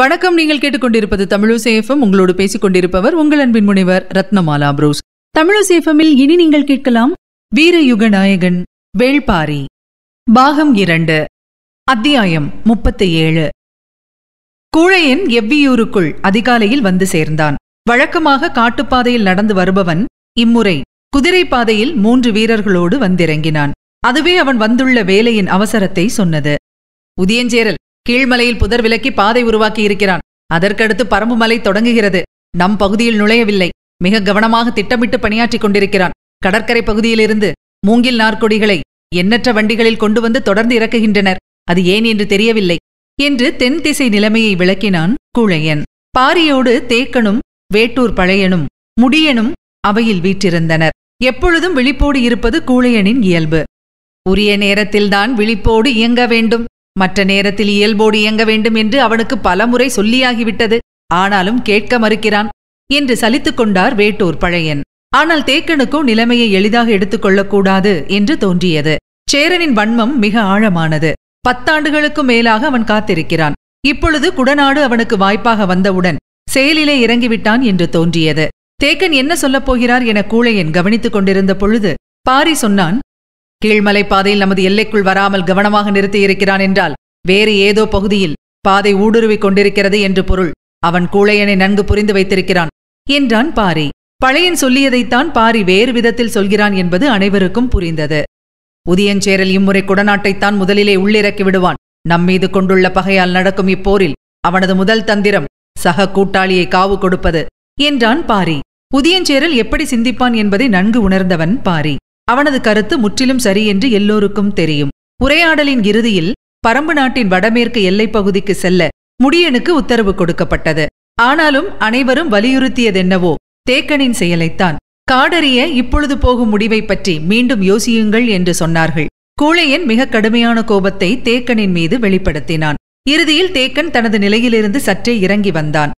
வணக்கம் நீங்கள் கேட்டுக்கொண்டிருப்பது தமிழசேஃபம் உங்களோடு பேசிக் கொண்டிருப்பவர் உங்கள் அன்பின் முனைவர் ரத்னமாலா புரூஸ் தமிழசேஃபமில் இனி நீங்கள் கேட்கலாம் வீரயுக நாயகன் வேள்பாரி பாகம் இரண்டு அத்தியாயம் முப்பத்தி ஏழு கூழையன் எவ்வியூருக்குள் அதிகாலையில் வந்து சேர்ந்தான் வழக்கமாக காட்டுப்பாதையில் நடந்து வருபவன் இம்முறை குதிரை பாதையில் மூன்று வீரர்களோடு வந்திறங்கினான் அதுவே அவன் வந்துள்ள வேலையின் அவசரத்தை சொன்னது உதியஞ்சேரல் கீழ்மலையில் புதர் விலக்கி பாதை உருவாக்கி இருக்கிறான் அதற்கடுத்து பரம்பு மலை தொடங்குகிறது நம் பகுதியில் நுழையவில்லை மிக கவனமாக திட்டமிட்டு பணியாற்றிக் கொண்டிருக்கிறான் கடற்கரை பகுதியிலிருந்து மூங்கில் நாற்கொடிகளை எண்ணற்ற வண்டிகளில் கொண்டு வந்து தொடர்ந்து இறக்குகின்றனர் அது ஏன் என்று தெரியவில்லை என்று தென் திசை நிலைமையை விளக்கினான் குழையன் பாரியோடு தேக்கனும் வேட்டூர் பழையனும் முடியனும் அவையில் வீற்றிருந்தனர் எப்பொழுதும் விழிப்போடு இருப்பது கூழையனின் இயல்பு உரிய நேரத்தில்தான் விழிப்போடு இயங்க வேண்டும் மற்ற நேரத்தில் இயல்போடு இயங்க வேண்டும் என்று அவனுக்கு பலமுறை சொல்லியாகிவிட்டது ஆனாலும் கேட்க மறுக்கிறான் என்று சலித்துக் கொண்டார் வேட்டூர் பழையன் ஆனால் தேக்கனுக்கும் நிலைமையை எளிதாக எடுத்துக்கொள்ளக்கூடாது என்று தோன்றியது சேரனின் வன்மம் மிக ஆழமானது பத்தாண்டுகளுக்கும் மேலாக அவன் காத்திருக்கிறான் இப்பொழுது குடநாடு அவனுக்கு வாய்ப்பாக வந்தவுடன் செயலிலே இறங்கிவிட்டான் என்று தோன்றியது தேக்கன் என்ன சொல்லப் போகிறார் என கூழையன் கவனித்துக் கொண்டிருந்த பொழுது பாரி சொன்னான் கீழ்மலை பாதையில் நமது எல்லைக்குள் வராமல் கவனமாக நிறுத்தியிருக்கிறான் என்றால் வேறு ஏதோ பகுதியில் பாதை ஊடுருவிக் கொண்டிருக்கிறது என்று பொருள் அவன் கூழையனை நன்கு புரிந்து வைத்திருக்கிறான் என்றான் பாரி பழையன் சொல்லியதைத்தான் பாரி வேறு விதத்தில் சொல்கிறான் என்பது அனைவருக்கும் புரிந்தது உதியஞ்சேரல் இம்முறை குடநாட்டைத்தான் முதலிலே உள்ளிறக்கி விடுவான் நம்மீது கொண்டுள்ள பகையால் நடக்கும் இப்போரில் அவனது முதல் தந்திரம் சக கூட்டாளியை காவு கொடுப்பது என்றான் பாரி உதியஞ்சேரல் எப்படி சிந்திப்பான் என்பதை நன்கு உணர்ந்தவன் பாரி அவனது கருத்து முற்றிலும் சரி என்று எல்லோருக்கும் தெரியும் உரையாடலின் இறுதியில் பரம்பு நாட்டின் வடமேற்கு எல்லைப் பகுதிக்கு செல்ல முடியனுக்கு உத்தரவு கொடுக்கப்பட்டது ஆனாலும் அனைவரும் வலியுறுத்தியதென்னவோ தேக்கனின் செயலைத்தான் காடறிய இப்பொழுது போகும் முடிவை பற்றி மீண்டும் யோசியுங்கள் என்று சொன்னார்கள் கூழையன் மிக கடுமையான கோபத்தை தேக்கனின் மீது வெளிப்படுத்தினான் இறுதியில் தேக்கன் தனது நிலையிலிருந்து சற்றே இறங்கி வந்தான்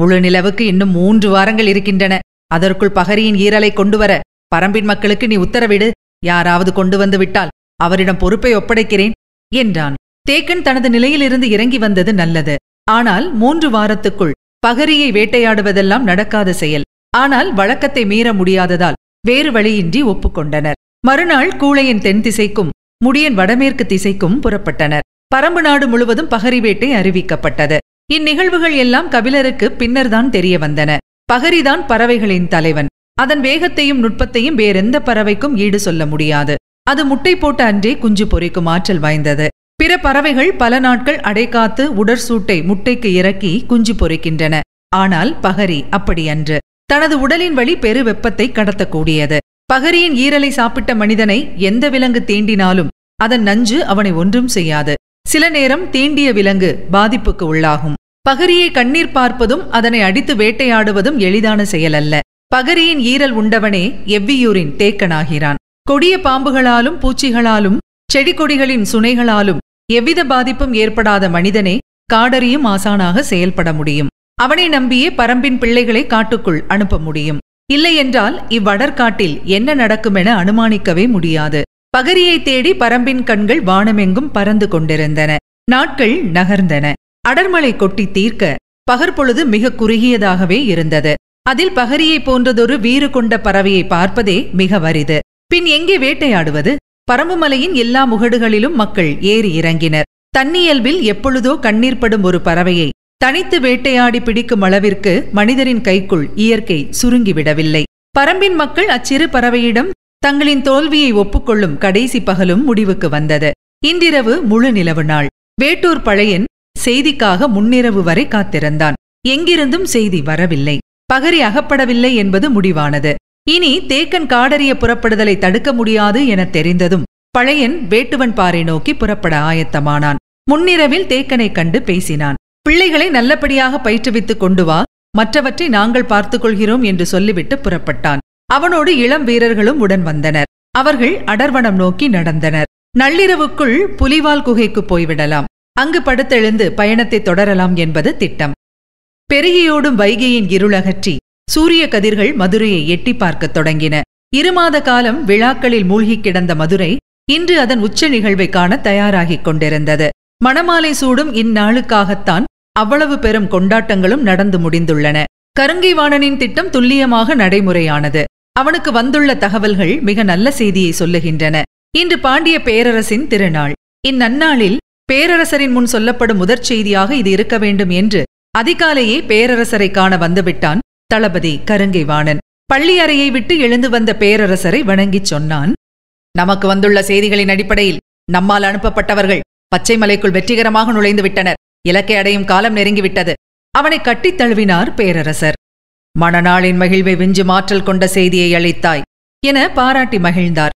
முழு நிலவுக்கு இன்னும் மூன்று வாரங்கள் இருக்கின்றன அதற்குள் பகரியின் ஈரலை கொண்டு வர பரம்பின் மக்களுக்கு நீ உத்தரவிடு யாராவது கொண்டு வந்து விட்டால் அவரிடம் பொறுப்பை ஒப்படைக்கிறேன் என்றான் தேக்கன் தனது நிலையிலிருந்து இறங்கி வந்தது நல்லது ஆனால் மூன்று வாரத்துக்குள் பகரியை வேட்டையாடுவதெல்லாம் நடக்காத செயல் ஆனால் வழக்கத்தை மீற முடியாததால் வேறு வழியின்றி ஒப்புக்கொண்டனர் மறுநாள் கூளையின் தென் திசைக்கும் முடியன் வடமேற்கு திசைக்கும் புறப்பட்டனர் பரம்பு நாடு முழுவதும் பகரி வேட்டை அறிவிக்கப்பட்டது இந்நிகழ்வுகள் எல்லாம் கபிலருக்கு பின்னர்தான் தெரிய வந்தன பகரிதான் பறவைகளின் தலைவன் அதன் வேகத்தையும் நுட்பத்தையும் வேறெந்த பறவைக்கும் ஈடு சொல்ல முடியாது அது முட்டை போட்ட அன்றே குஞ்சு பொறிக்கும் ஆற்றல் வாய்ந்தது பிற பறவைகள் பல நாட்கள் அடைக்காத்து உடற்சூட்டை முட்டைக்கு இறக்கி குஞ்சு பொறிக்கின்றன ஆனால் பகரி அப்படியன்று தனது உடலின் வழி பெரு வெப்பத்தை கடத்தக்கூடியது பகரியின் ஈரலை சாப்பிட்ட மனிதனை எந்த விலங்கு தீண்டினாலும் அதன் நஞ்சு அவனை ஒன்றும் செய்யாது சில நேரம் தீண்டிய விலங்கு பாதிப்புக்கு உள்ளாகும் பகரியை கண்ணீர் பார்ப்பதும் அதனை அடித்து வேட்டையாடுவதும் எளிதான செயல் அல்ல பகரியின் ஈரல் உண்டவனே எவ்வியூரின் தேக்கனாகிறான் கொடிய பாம்புகளாலும் பூச்சிகளாலும் செடி கொடிகளின் சுனைகளாலும் எவ்வித பாதிப்பும் ஏற்படாத மனிதனே காடறியும் ஆசானாக செயல்பட முடியும் அவனை நம்பியே பரம்பின் பிள்ளைகளை காட்டுக்குள் அனுப்ப முடியும் இல்லையென்றால் இவ்வடற்காட்டில் என்ன நடக்குமென அனுமானிக்கவே முடியாது பகரியை தேடி பரம்பின் கண்கள் வானமெங்கும் பறந்து கொண்டிருந்தன நாட்கள் நகர்ந்தன அடர்மலை கொட்டி தீர்க்க பகற்பொழுது மிக குறுகியதாகவே இருந்தது அதில் பகரியை போன்றதொரு வீறு கொண்ட பறவையை பார்ப்பதே மிக வரிது பின் எங்கே வேட்டையாடுவது பரம்புமலையின் எல்லா முகடுகளிலும் மக்கள் ஏறி இறங்கினர் தன்னியல்பில் எப்பொழுதோ கண்ணீர்படும் ஒரு பறவையை தனித்து வேட்டையாடி பிடிக்கும் அளவிற்கு மனிதரின் கைக்குள் இயற்கை சுருங்கிவிடவில்லை பரம்பின் மக்கள் அச்சிறு பறவையிடம் தங்களின் தோல்வியை ஒப்புக்கொள்ளும் கடைசி பகலும் முடிவுக்கு வந்தது இன்றிரவு முழு நிலவு நாள் வேட்டூர் பழையன் செய்திக்காக முன்னிரவு வரை காத்திருந்தான் எங்கிருந்தும் செய்தி வரவில்லை பகரி அகப்படவில்லை என்பது முடிவானது இனி தேக்கன் காடறிய புறப்படுதலை தடுக்க முடியாது என தெரிந்ததும் பழையன் வேட்டுவன் பாறை நோக்கி புறப்பட ஆயத்தமானான் முன்னிரவில் தேக்கனை கண்டு பேசினான் பிள்ளைகளை நல்லபடியாக பயிற்றுவித்துக் கொண்டு வா மற்றவற்றை நாங்கள் பார்த்துக் கொள்கிறோம் என்று சொல்லிவிட்டு புறப்பட்டான் அவனோடு இளம் வீரர்களும் உடன் வந்தனர் அவர்கள் அடர்வனம் நோக்கி நடந்தனர் நள்ளிரவுக்குள் புலிவால் குகைக்கு போய்விடலாம் அங்கு படுத்தெழுந்து பயணத்தை தொடரலாம் என்பது திட்டம் பெருகியோடும் வைகையின் இருளகற்றி சூரிய கதிர்கள் மதுரையை எட்டி பார்க்கத் தொடங்கின இருமாத காலம் விழாக்களில் மூழ்கி கிடந்த மதுரை இன்று அதன் உச்ச நிகழ்வை காண தயாராகிக் கொண்டிருந்தது மணமாலை சூடும் இந்நாளுக்காகத்தான் அவ்வளவு பெரும் கொண்டாட்டங்களும் நடந்து முடிந்துள்ளன கருங்கைவாணனின் திட்டம் துல்லியமாக நடைமுறையானது அவனுக்கு வந்துள்ள தகவல்கள் மிக நல்ல செய்தியை சொல்லுகின்றன இன்று பாண்டிய பேரரசின் திருநாள் இந்நன்னாளில் பேரரசரின் முன் சொல்லப்படும் முதற் செய்தியாக இது இருக்க வேண்டும் என்று அதிகாலையே பேரரசரை காண வந்துவிட்டான் தளபதி வாணன் பள்ளி அறையை விட்டு எழுந்து வந்த பேரரசரை வணங்கிச் சொன்னான் நமக்கு வந்துள்ள செய்திகளின் அடிப்படையில் நம்மால் அனுப்பப்பட்டவர்கள் பச்சை மலைக்குள் வெற்றிகரமாக நுழைந்து விட்டனர் இலக்கை அடையும் காலம் நெருங்கிவிட்டது அவனை கட்டித் தழுவினார் பேரரசர் மணநாளின் மகிழ்வை விஞ்சு மாற்றல் கொண்ட செய்தியை அளித்தாய் என பாராட்டி மகிழ்ந்தார்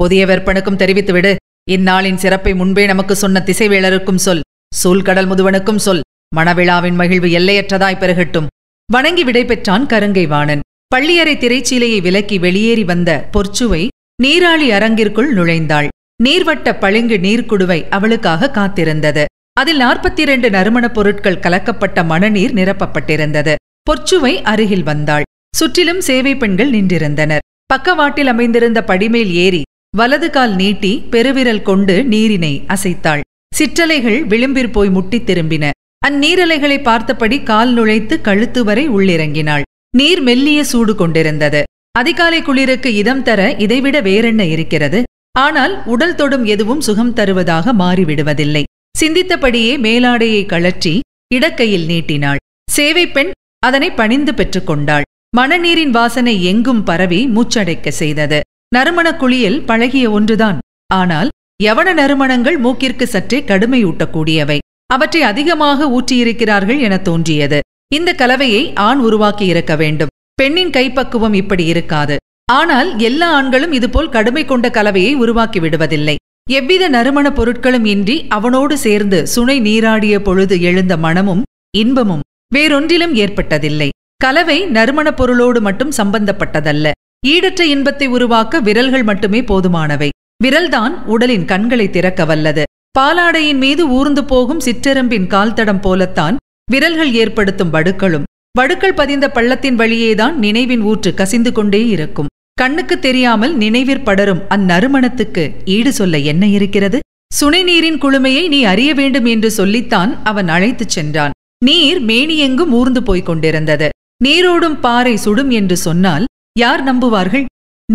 புதிய வெற்பனுக்கும் தெரிவித்துவிடு இந்நாளின் சிறப்பை முன்பே நமக்கு சொன்ன திசைவேளருக்கும் சொல் சூழ்கடல் முதுவனுக்கும் சொல் மணவிழாவின் மகிழ்வு எல்லையற்றதாய் பெருகட்டும் வணங்கி விடைபெற்றான் கருங்கை வாணன் பள்ளியறை திரைச்சீலையை விலக்கி வெளியேறி வந்த பொற்சுவை நீராளி அரங்கிற்குள் நுழைந்தாள் நீர்வட்ட பளிங்கு நீர்க்குடுவை அவளுக்காக காத்திருந்தது அதில் நாற்பத்தி இரண்டு நறுமணப் பொருட்கள் கலக்கப்பட்ட மணநீர் நிரப்பப்பட்டிருந்தது பொற்சுவை அருகில் வந்தாள் சுற்றிலும் சேவை பெண்கள் நின்றிருந்தனர் பக்கவாட்டில் அமைந்திருந்த படிமேல் ஏறி வலது கால் நீட்டி பெருவிரல் கொண்டு நீரினை அசைத்தாள் சிற்றலைகள் விளிம்பிற் போய் முட்டித் திரும்பின அந்நீரலைகளை பார்த்தபடி கால் நுழைத்து கழுத்து வரை உள்ளிறங்கினாள் நீர் மெல்லிய சூடு கொண்டிருந்தது அதிகாலை குளிருக்கு இதம் தர இதைவிட வேறென்ன இருக்கிறது ஆனால் உடல் தொடும் எதுவும் சுகம் தருவதாக மாறிவிடுவதில்லை சிந்தித்தபடியே மேலாடையை கழற்றி இடக்கையில் நீட்டினாள் சேவை பெண் அதனை பணிந்து பெற்றுக்கொண்டாள் மணநீரின் வாசனை எங்கும் பரவி மூச்சடைக்க செய்தது நறுமண குளியல் பழகிய ஒன்றுதான் ஆனால் யவன நறுமணங்கள் மூக்கிற்கு சற்றே கடுமையூட்டக்கூடியவை அவற்றை அதிகமாக ஊற்றியிருக்கிறார்கள் என தோன்றியது இந்த கலவையை ஆண் உருவாக்கி இருக்க வேண்டும் பெண்ணின் கைப்பக்குவம் இப்படி இருக்காது ஆனால் எல்லா ஆண்களும் இதுபோல் கடுமை கொண்ட கலவையை உருவாக்கி விடுவதில்லை எவ்வித நறுமண பொருட்களும் இன்றி அவனோடு சேர்ந்து சுனை நீராடிய பொழுது எழுந்த மனமும் இன்பமும் வேறொன்றிலும் ஏற்பட்டதில்லை கலவை நறுமணப் பொருளோடு மட்டும் சம்பந்தப்பட்டதல்ல ஈடற்ற இன்பத்தை உருவாக்க விரல்கள் மட்டுமே போதுமானவை விரல்தான் உடலின் கண்களை திறக்க வல்லது பாலாடையின் மீது ஊர்ந்து போகும் சிற்றெரும்பின் கால்தடம் போலத்தான் விரல்கள் ஏற்படுத்தும் வடுக்களும் வடுக்கள் பதிந்த பள்ளத்தின் வழியேதான் நினைவின் ஊற்று கசிந்து கொண்டே இருக்கும் கண்ணுக்கு தெரியாமல் நினைவிற் படரும் அந்நறுமணத்துக்கு ஈடு சொல்ல என்ன இருக்கிறது சுனைநீரின் குழுமையை நீ அறிய வேண்டும் என்று சொல்லித்தான் அவன் அழைத்துச் சென்றான் நீர் மேனியெங்கும் ஊர்ந்து போய்க் கொண்டிருந்தது நீரோடும் பாறை சுடும் என்று சொன்னால் யார் நம்புவார்கள்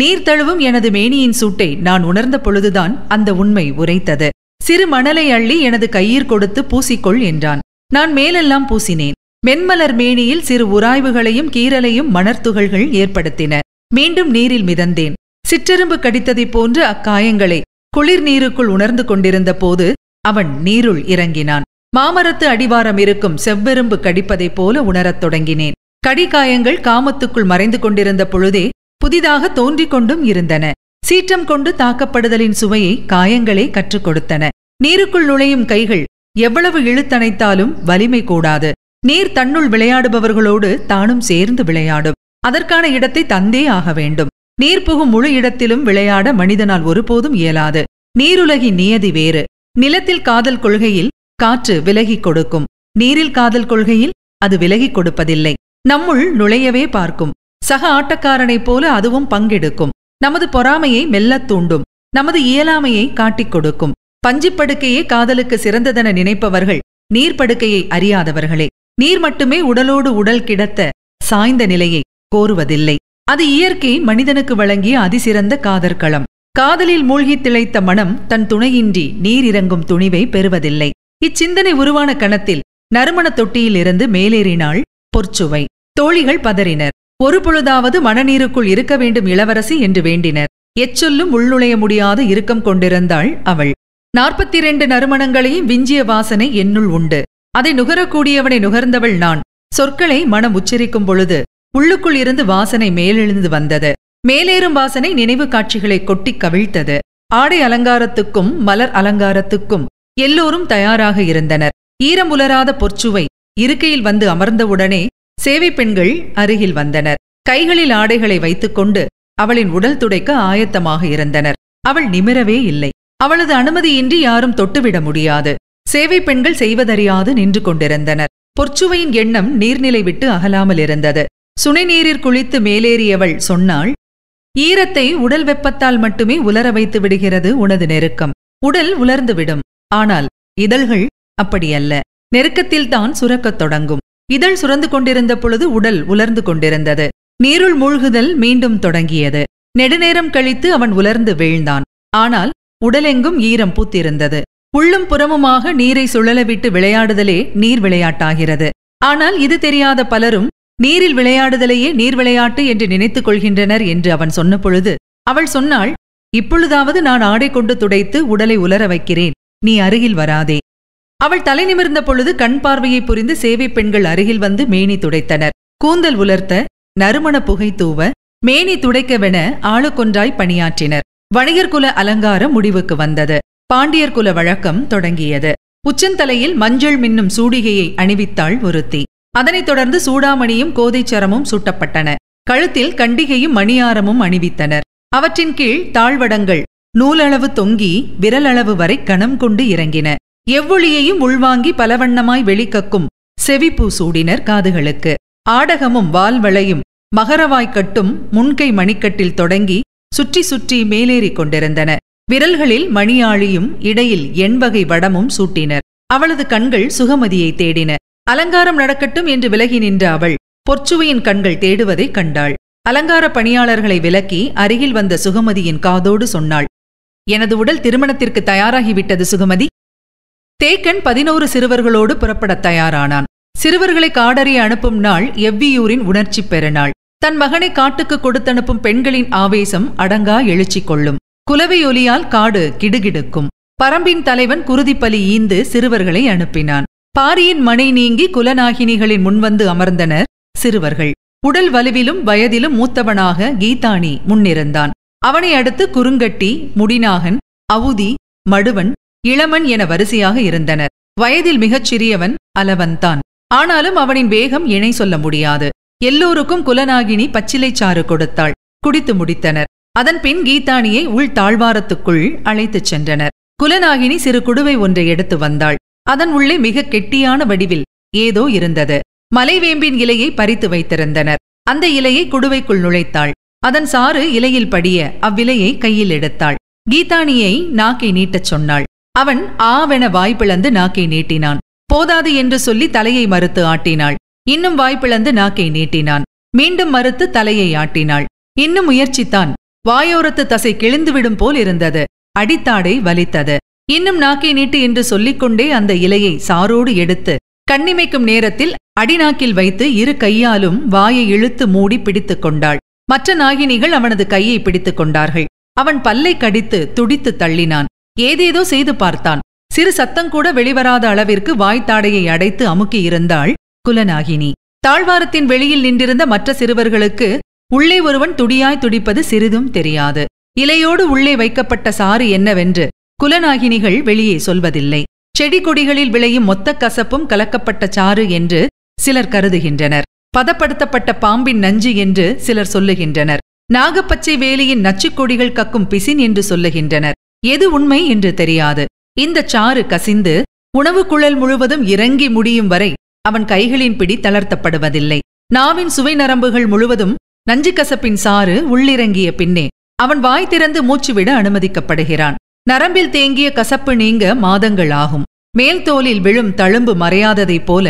நீர் தழுவும் எனது மேனியின் சூட்டை நான் உணர்ந்த பொழுதுதான் அந்த உண்மை உரைத்தது சிறு மணலை அள்ளி எனது கையிற் கொடுத்து பூசிக்கொள் என்றான் நான் மேலெல்லாம் பூசினேன் மென்மலர் மேனியில் சிறு உராய்வுகளையும் கீரலையும் மணர்த்துகள்கள் ஏற்படுத்தின மீண்டும் நீரில் மிதந்தேன் சிற்றெரும்பு கடித்ததைப் போன்று அக்காயங்களை குளிர் நீருக்குள் உணர்ந்து கொண்டிருந்த போது அவன் நீருள் இறங்கினான் மாமரத்து அடிவாரம் இருக்கும் செவ்வெரும்பு கடிப்பதைப் போல உணரத் தொடங்கினேன் கடிகாயங்கள் காமத்துக்குள் மறைந்து கொண்டிருந்த பொழுதே புதிதாக தோன்றிக் கொண்டும் இருந்தன சீற்றம் கொண்டு தாக்கப்படுதலின் சுவையை காயங்களே கற்றுக் கொடுத்தன நீருக்குள் நுழையும் கைகள் எவ்வளவு இழுத்தணைத்தாலும் வலிமை கூடாது நீர் தன்னுள் விளையாடுபவர்களோடு தானும் சேர்ந்து விளையாடும் அதற்கான இடத்தை தந்தே ஆக வேண்டும் நீர் புகும் முழு இடத்திலும் விளையாட மனிதனால் ஒருபோதும் இயலாது நீருலகின் நியதி வேறு நிலத்தில் காதல் கொள்கையில் காற்று விலகிக் கொடுக்கும் நீரில் காதல் கொள்கையில் அது விலகிக் கொடுப்பதில்லை நம்முள் நுழையவே பார்க்கும் சக ஆட்டக்காரனைப் போல அதுவும் பங்கெடுக்கும் நமது பொறாமையை மெல்லத் தூண்டும் நமது இயலாமையை காட்டிக் கொடுக்கும் பஞ்சிப்படுக்கையே காதலுக்கு சிறந்ததென நினைப்பவர்கள் நீர்ப்படுக்கையை அறியாதவர்களே நீர் மட்டுமே உடலோடு உடல் கிடத்த சாய்ந்த நிலையை கோருவதில்லை அது இயற்கை மனிதனுக்கு வழங்கிய அதிசிறந்த காதற்களம் காதலில் மூழ்கி திளைத்த மனம் தன் துணையின்றி நீர் இறங்கும் துணிவை பெறுவதில்லை இச்சிந்தனை உருவான கணத்தில் நறுமண தொட்டியிலிருந்து மேலேறினாள் பொற்சுவை தோழிகள் பதறினர் ஒரு பொழுதாவது மனநீருக்குள் இருக்க வேண்டும் இளவரசி என்று வேண்டினர் எச்சொல்லும் உள்நுழைய முடியாத இறுக்கம் கொண்டிருந்தாள் அவள் நாற்பத்தி இரண்டு நறுமணங்களையும் விஞ்சிய வாசனை என்னுள் உண்டு அதை நுகரக்கூடியவனை நுகர்ந்தவள் நான் சொற்களை மனம் உச்சரிக்கும் பொழுது உள்ளுக்குள் இருந்து வாசனை மேலெழுந்து வந்தது மேலேறும் வாசனை நினைவு காட்சிகளை கொட்டி கவிழ்த்தது ஆடை அலங்காரத்துக்கும் மலர் அலங்காரத்துக்கும் எல்லோரும் தயாராக இருந்தனர் ஈரமுலராத பொற்சுவை இருக்கையில் வந்து அமர்ந்தவுடனே சேவை பெண்கள் அருகில் வந்தனர் கைகளில் ஆடைகளை வைத்துக்கொண்டு அவளின் உடல் துடைக்க ஆயத்தமாக இருந்தனர் அவள் நிமிரவே இல்லை அவளது அனுமதியின்றி யாரும் தொட்டுவிட முடியாது சேவை பெண்கள் செய்வதறியாது நின்று கொண்டிருந்தனர் பொற்சுவையின் எண்ணம் நீர்நிலை விட்டு அகலாமல் இருந்தது சுனைநீரில் குளித்து மேலேறியவள் சொன்னாள் ஈரத்தை உடல் வெப்பத்தால் மட்டுமே உலர வைத்து விடுகிறது உனது நெருக்கம் உடல் உலர்ந்துவிடும் ஆனால் இதழ்கள் அப்படியல்ல நெருக்கத்தில் தான் சுரக்கத் தொடங்கும் இதழ் சுரந்து கொண்டிருந்த பொழுது உடல் உலர்ந்து கொண்டிருந்தது நீருள் மூழ்குதல் மீண்டும் தொடங்கியது நெடுநேரம் கழித்து அவன் உலர்ந்து வீழ்ந்தான் ஆனால் உடலெங்கும் ஈரம் பூத்திருந்தது உள்ளும் புறமுமாக நீரை சுழலவிட்டு விளையாடுதலே நீர் விளையாட்டாகிறது ஆனால் இது தெரியாத பலரும் நீரில் விளையாடுதலையே நீர் விளையாட்டு என்று நினைத்துக் கொள்கின்றனர் என்று அவன் சொன்ன பொழுது அவள் சொன்னாள் இப்பொழுதாவது நான் ஆடை கொண்டு துடைத்து உடலை உலர வைக்கிறேன் நீ அருகில் வராதே அவள் தலை நிமிர்ந்த பொழுது கண் பார்வையை புரிந்து சேவை பெண்கள் அருகில் வந்து மேனி துடைத்தனர் கூந்தல் உலர்த்த நறுமண புகை தூவ மேனி துடைக்கவென ஆளுக்கொன்றாய் பணியாற்றினர் வணிகர்குல அலங்காரம் முடிவுக்கு வந்தது பாண்டியர் குல வழக்கம் தொடங்கியது உச்சந்தலையில் மஞ்சள் மின்னும் சூடிகையை அணிவித்தாள் ஒருத்தி அதனைத் தொடர்ந்து சூடாமணியும் கோதைச்சரமும் சூட்டப்பட்டன கழுத்தில் கண்டிகையும் மணியாரமும் அணிவித்தனர் அவற்றின் கீழ் தாழ்வடங்கள் நூலளவு தொங்கி விரலளவு வரை கணம் கொண்டு இறங்கின எவ்வொளியையும் உள்வாங்கி பலவண்ணமாய் வெளிக்கக்கும் செவிப்பூ சூடினர் காதுகளுக்கு ஆடகமும் வால்வளையும் மகரவாய்க்கட்டும் முன்கை மணிக்கட்டில் தொடங்கி சுற்றி சுற்றி மேலேறி கொண்டிருந்தன விரல்களில் மணியாழியும் இடையில் எண்வகை வடமும் சூட்டினர் அவளது கண்கள் சுகமதியை தேடின அலங்காரம் நடக்கட்டும் என்று விலகி நின்ற அவள் பொற்சுவையின் கண்கள் தேடுவதை கண்டாள் அலங்கார பணியாளர்களை விலக்கி அருகில் வந்த சுகமதியின் காதோடு சொன்னாள் எனது உடல் திருமணத்திற்கு தயாராகிவிட்டது சுகமதி தேக்கன் பதினோரு சிறுவர்களோடு புறப்படத் தயாரானான் சிறுவர்களை காடறி அனுப்பும் நாள் எவ்வியூரின் உணர்ச்சி பெறநாள் தன் மகனை காட்டுக்கு கொடுத்தனுப்பும் பெண்களின் ஆவேசம் அடங்கா எழுச்சி கொள்ளும் குலவையொலியால் காடு கிடுகிடுக்கும் பரம்பின் தலைவன் குருதிப்பலி ஈந்து சிறுவர்களை அனுப்பினான் பாரியின் மனை நீங்கி குலநாகினிகளின் முன்வந்து அமர்ந்தனர் சிறுவர்கள் உடல் வலுவிலும் வயதிலும் மூத்தவனாக கீதானி முன்னிருந்தான் அவனை அடுத்து குறுங்கட்டி முடிநாகன் அவுதி மடுவன் இளமன் என வரிசையாக இருந்தனர் வயதில் மிகச் சிறியவன் அலவன்தான் ஆனாலும் அவனின் வேகம் இணை சொல்ல முடியாது எல்லோருக்கும் குலநாகினி பச்சிலை சாறு கொடுத்தாள் குடித்து முடித்தனர் அதன் பின் கீதானியை உள் தாழ்வாரத்துக்குள் அழைத்துச் சென்றனர் குலநாகினி சிறு குடுவை ஒன்றை எடுத்து வந்தாள் அதன் உள்ளே மிக கெட்டியான வடிவில் ஏதோ இருந்தது மலைவேம்பின் இலையை பறித்து வைத்திருந்தனர் அந்த இலையை குடுவைக்குள் நுழைத்தாள் அதன் சாறு இலையில் படிய அவ்விலையை கையில் எடுத்தாள் கீதானியை நாக்கை நீட்டச் சொன்னாள் அவன் ஆவென வாய்ப்பிழந்து நாக்கை நீட்டினான் போதாது என்று சொல்லி தலையை மறுத்து ஆட்டினாள் இன்னும் வாய்ப்பிழந்து நாக்கை நீட்டினான் மீண்டும் மறுத்து தலையை ஆட்டினாள் இன்னும் முயற்சித்தான் வாயோரத்து தசை கிழிந்துவிடும் போல் இருந்தது அடித்தாடை வலித்தது இன்னும் நாக்கை நீட்டு என்று சொல்லிக்கொண்டே அந்த இலையை சாரோடு எடுத்து கண்ணிமைக்கும் நேரத்தில் அடிநாக்கில் வைத்து இரு கையாலும் வாயை இழுத்து மூடி பிடித்துக் கொண்டாள் மற்ற நாகினிகள் அவனது கையை பிடித்துக் கொண்டார்கள் அவன் பல்லை கடித்து துடித்து தள்ளினான் ஏதேதோ செய்து பார்த்தான் சிறு சத்தங்கூட வெளிவராத அளவிற்கு வாய்த்தாடையை அடைத்து அமுக்கியிருந்தாள் குலநாகினி தாழ்வாரத்தின் வெளியில் நின்றிருந்த மற்ற சிறுவர்களுக்கு உள்ளே ஒருவன் துடியாய் துடிப்பது சிறிதும் தெரியாது இலையோடு உள்ளே வைக்கப்பட்ட சாறு என்னவென்று குலநாகினிகள் வெளியே சொல்வதில்லை செடி கொடிகளில் விளையும் மொத்த கசப்பும் கலக்கப்பட்ட சாறு என்று சிலர் கருதுகின்றனர் பதப்படுத்தப்பட்ட பாம்பின் நஞ்சு என்று சிலர் சொல்லுகின்றனர் நாகப்பச்சை வேலியின் நச்சுக்கொடிகள் கக்கும் பிசின் என்று சொல்லுகின்றனர் எது உண்மை என்று தெரியாது இந்த சாறு கசிந்து உணவு குழல் முழுவதும் இறங்கி முடியும் வரை அவன் கைகளின் பிடி தளர்த்தப்படுவதில்லை நாவின் சுவை நரம்புகள் முழுவதும் நஞ்சு கசப்பின் சாறு உள்ளிறங்கிய பின்னே அவன் வாய் திறந்து மூச்சுவிட அனுமதிக்கப்படுகிறான் நரம்பில் தேங்கிய கசப்பு நீங்க மாதங்கள் ஆகும் மேல் தோலில் விழும் தழும்பு மறையாததைப் போல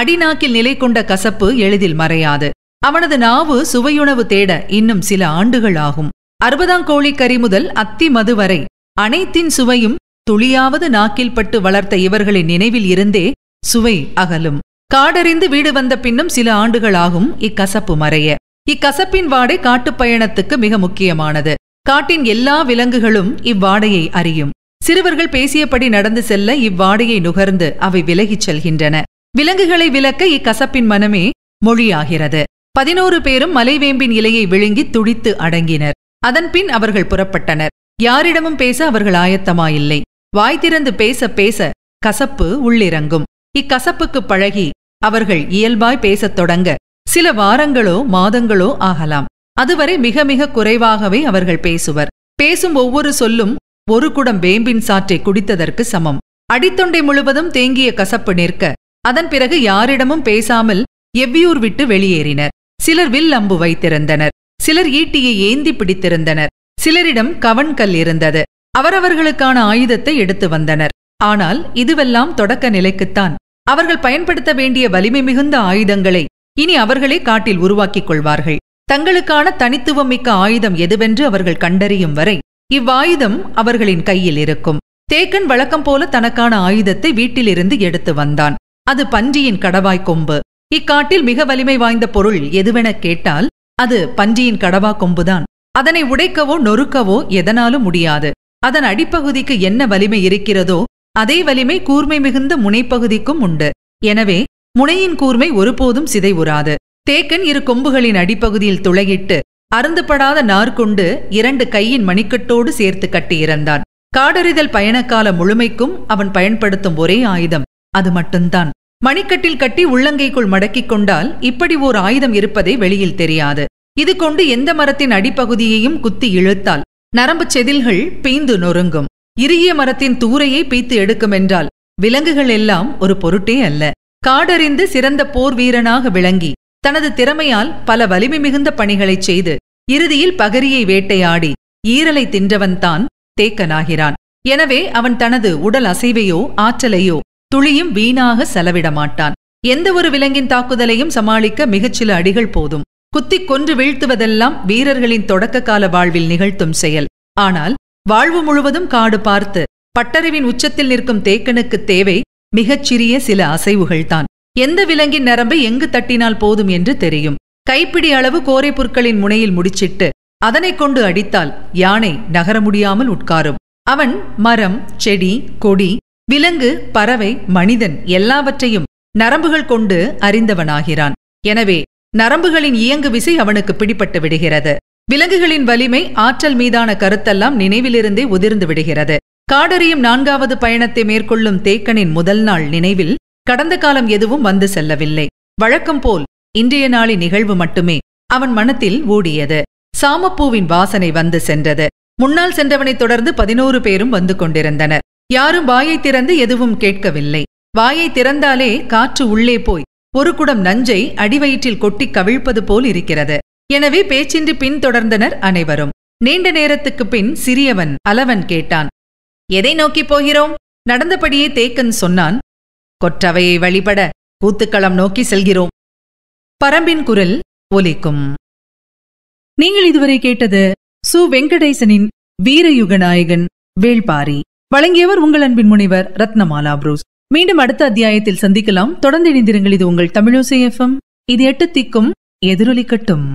அடிநாக்கில் நிலை கொண்ட கசப்பு எளிதில் மறையாது அவனது நாவு சுவையுணவு தேட இன்னும் சில ஆண்டுகள் ஆகும் அறுபதாம் கோழிக்கறி முதல் அத்தி மது வரை அனைத்தின் சுவையும் துளியாவது நாக்கில் பட்டு வளர்த்த இவர்களின் நினைவில் இருந்தே சுவை அகலும் காடறிந்து வீடு வந்த பின்னும் சில ஆண்டுகள் ஆகும் இக்கசப்பு மறைய இக்கசப்பின் வாடை காட்டுப் பயணத்துக்கு மிக முக்கியமானது காட்டின் எல்லா விலங்குகளும் இவ்வாடையை அறியும் சிறுவர்கள் பேசியபடி நடந்து செல்ல இவ்வாடையை நுகர்ந்து அவை விலகிச் செல்கின்றன விலங்குகளை விலக்க இக்கசப்பின் மனமே மொழியாகிறது பதினோரு பேரும் மலைவேம்பின் இலையை விழுங்கி துடித்து அடங்கினர் அதன்பின் அவர்கள் புறப்பட்டனர் யாரிடமும் பேச அவர்கள் ஆயத்தமாயில்லை வாய் பேச பேச கசப்பு உள்ளிறங்கும் இக்கசப்புக்கு பழகி அவர்கள் இயல்பாய் பேசத் தொடங்க சில வாரங்களோ மாதங்களோ ஆகலாம் அதுவரை மிக மிக குறைவாகவே அவர்கள் பேசுவர் பேசும் ஒவ்வொரு சொல்லும் ஒரு குடம் வேம்பின் சாற்றை குடித்ததற்கு சமம் அடித்தொண்டை முழுவதும் தேங்கிய கசப்பு நிற்க அதன் பிறகு யாரிடமும் பேசாமல் எவ்வியூர் விட்டு வெளியேறினர் சிலர் வில் அம்பு வைத்திருந்தனர் சிலர் ஈட்டியை ஏந்தி பிடித்திருந்தனர் சிலரிடம் கவன்கல் இருந்தது அவரவர்களுக்கான ஆயுதத்தை எடுத்து வந்தனர் ஆனால் இதுவெல்லாம் தொடக்க நிலைக்குத்தான் அவர்கள் பயன்படுத்த வேண்டிய வலிமை மிகுந்த ஆயுதங்களை இனி அவர்களே காட்டில் உருவாக்கிக் கொள்வார்கள் தங்களுக்கான தனித்துவம் மிக்க ஆயுதம் எதுவென்று அவர்கள் கண்டறியும் வரை இவ்வாயுதம் அவர்களின் கையில் இருக்கும் தேக்கன் வழக்கம் போல தனக்கான ஆயுதத்தை வீட்டிலிருந்து எடுத்து வந்தான் அது பஞ்சியின் கடவாய் கொம்பு இக்காட்டில் மிக வலிமை வாய்ந்த பொருள் எதுவென கேட்டால் அது பஞ்சியின் கடவா கொம்புதான் அதனை உடைக்கவோ நொறுக்கவோ எதனாலும் முடியாது அதன் அடிப்பகுதிக்கு என்ன வலிமை இருக்கிறதோ அதே வலிமை கூர்மை மிகுந்த முனைப்பகுதிக்கும் உண்டு எனவே முனையின் கூர்மை ஒருபோதும் சிதைவுறாது தேக்கன் இரு கொம்புகளின் அடிப்பகுதியில் துளையிட்டு அருந்துபடாத நார்கொண்டு இரண்டு கையின் மணிக்கட்டோடு சேர்த்து கட்டியிருந்தான் காடறிதல் பயணக்கால முழுமைக்கும் அவன் பயன்படுத்தும் ஒரே ஆயுதம் அது மட்டும்தான் மணிக்கட்டில் கட்டி உள்ளங்கைக்குள் மடக்கிக் கொண்டால் இப்படி ஓர் ஆயுதம் இருப்பதை வெளியில் தெரியாது இது கொண்டு எந்த மரத்தின் அடிப்பகுதியையும் குத்தி இழுத்தால் நரம்பு செதில்கள் பீந்து நொறுங்கும் இறுகிய மரத்தின் தூரையை பீத்து எடுக்கும் என்றால் விலங்குகள் எல்லாம் ஒரு பொருட்டே அல்ல காடறிந்து சிறந்த போர் வீரனாக விளங்கி தனது திறமையால் பல வலிமை மிகுந்த பணிகளைச் செய்து இறுதியில் பகரியை வேட்டையாடி ஈரலை தின்றவன்தான் தேக்கனாகிறான் எனவே அவன் தனது உடல் அசைவையோ ஆற்றலையோ துளியும் வீணாக செலவிட மாட்டான் எந்த ஒரு விலங்கின் தாக்குதலையும் சமாளிக்க மிகச்சில அடிகள் போதும் குத்திக் கொன்று வீழ்த்துவதெல்லாம் வீரர்களின் தொடக்க கால வாழ்வில் நிகழ்த்தும் செயல் ஆனால் வாழ்வு முழுவதும் காடு பார்த்து பட்டறிவின் உச்சத்தில் நிற்கும் தேக்கனுக்கு தேவை மிகச்சிறிய சில அசைவுகள்தான் எந்த விலங்கின் நரம்பை எங்கு தட்டினால் போதும் என்று தெரியும் கைப்பிடி அளவு கோரை பொருட்களின் முனையில் முடிச்சிட்டு அதனைக் கொண்டு அடித்தால் யானை நகர முடியாமல் உட்காரும் அவன் மரம் செடி கொடி விலங்கு பறவை மனிதன் எல்லாவற்றையும் நரம்புகள் கொண்டு அறிந்தவனாகிறான் எனவே நரம்புகளின் இயங்கு விசை அவனுக்கு பிடிபட்டு விடுகிறது விலங்குகளின் வலிமை ஆற்றல் மீதான கருத்தெல்லாம் நினைவிலிருந்தே உதிர்ந்து விடுகிறது காடறியும் நான்காவது பயணத்தை மேற்கொள்ளும் தேக்கனின் முதல் நாள் நினைவில் கடந்த காலம் எதுவும் வந்து செல்லவில்லை வழக்கம் போல் இன்றைய நாளின் நிகழ்வு மட்டுமே அவன் மனத்தில் ஓடியது சாமப்பூவின் வாசனை வந்து சென்றது முன்னால் சென்றவனைத் தொடர்ந்து பதினோரு பேரும் வந்து கொண்டிருந்தனர் யாரும் வாயை திறந்து எதுவும் கேட்கவில்லை வாயை திறந்தாலே காற்று உள்ளே போய் ஒரு குடம் நஞ்சை அடிவயிற்றில் கொட்டி கவிழ்ப்பது போல் இருக்கிறது எனவே பேச்சின்றி பின்தொடர்ந்தனர் அனைவரும் நீண்ட நேரத்துக்கு பின் சிறியவன் அலவன் கேட்டான் எதை நோக்கிப் போகிறோம் நடந்தபடியே தேக்கன் சொன்னான் கொற்றவையை வழிபட கூத்துக்களம் நோக்கி செல்கிறோம் பரம்பின் குரல் ஒலிக்கும் நீங்கள் இதுவரை கேட்டது சு வெங்கடேசனின் வீரயுக நாயகன் வேள்பாரி வழங்கியவர் உங்கள் அன்பின் முனைவர் ரத்னமாலா புரூஸ் மீண்டும் அடுத்த அத்தியாயத்தில் சந்திக்கலாம் தொடர்ந்து இணைந்திருங்கள் இது உங்கள் தமிழோசை எஃப்எம் இது எட்டு திக்கும் எதிரொலிக்கட்டும்